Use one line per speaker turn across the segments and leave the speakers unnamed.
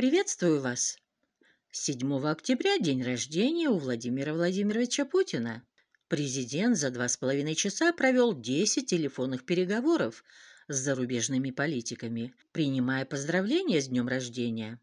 Приветствую вас! 7 октября день рождения у Владимира Владимировича Путина. Президент за два с половиной часа провел 10 телефонных переговоров с зарубежными политиками, принимая поздравления с днем рождения.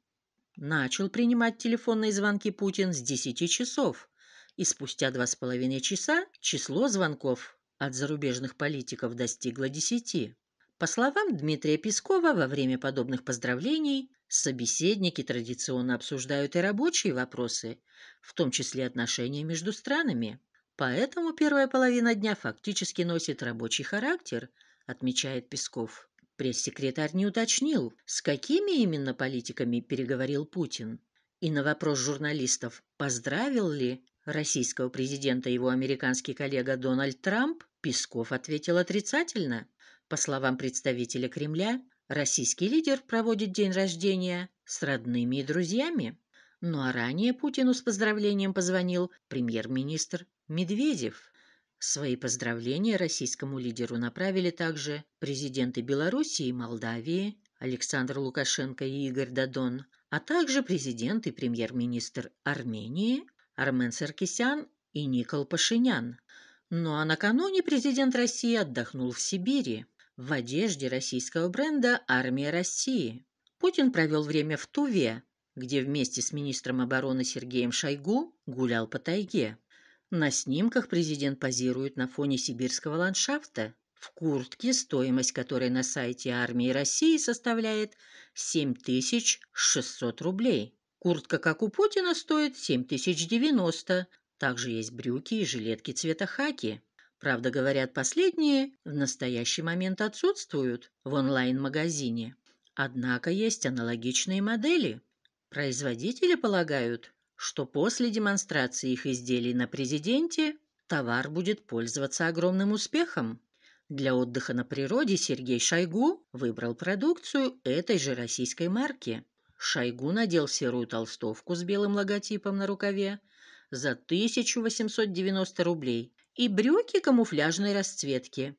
Начал принимать телефонные звонки Путин с 10 часов, и спустя два с половиной часа число звонков от зарубежных политиков достигло 10. По словам Дмитрия Пескова, во время подобных поздравлений собеседники традиционно обсуждают и рабочие вопросы, в том числе отношения между странами. Поэтому первая половина дня фактически носит рабочий характер, отмечает Песков. Пресс-секретарь не уточнил, с какими именно политиками переговорил Путин. И на вопрос журналистов, поздравил ли российского президента его американский коллега Дональд Трамп, Песков ответил отрицательно. По словам представителя Кремля, российский лидер проводит день рождения с родными и друзьями. Ну а ранее Путину с поздравлением позвонил премьер-министр Медведев. Свои поздравления российскому лидеру направили также президенты Белоруссии и Молдавии Александр Лукашенко и Игорь Дадон, а также президент и премьер-министр Армении Армен Саркисян и Никол Пашинян. Ну а накануне президент России отдохнул в Сибири в одежде российского бренда «Армия России». Путин провел время в Туве, где вместе с министром обороны Сергеем Шойгу гулял по тайге. На снимках президент позирует на фоне сибирского ландшафта в куртке, стоимость которой на сайте армии России составляет 7600 рублей. Куртка, как у Путина, стоит 7090. Также есть брюки и жилетки цвета хаки. Правда, говорят, последние в настоящий момент отсутствуют в онлайн-магазине. Однако есть аналогичные модели. Производители полагают, что после демонстрации их изделий на президенте товар будет пользоваться огромным успехом. Для отдыха на природе Сергей Шойгу выбрал продукцию этой же российской марки. Шойгу надел серую толстовку с белым логотипом на рукаве за 1890 рублей и брюки камуфляжной расцветки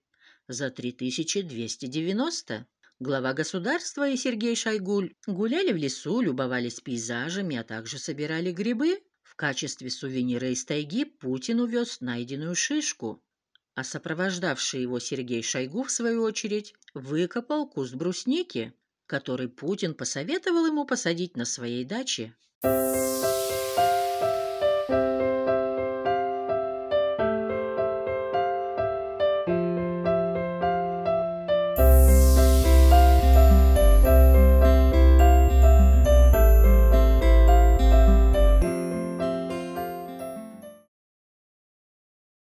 за 3290. Глава государства и Сергей Шойгуль гуляли в лесу, любовались пейзажами, а также собирали грибы. В качестве сувенира из тайги Путин увез найденную шишку, а сопровождавший его Сергей Шойгу, в свою очередь, выкопал куст брусники, который Путин посоветовал ему посадить на своей даче. Thank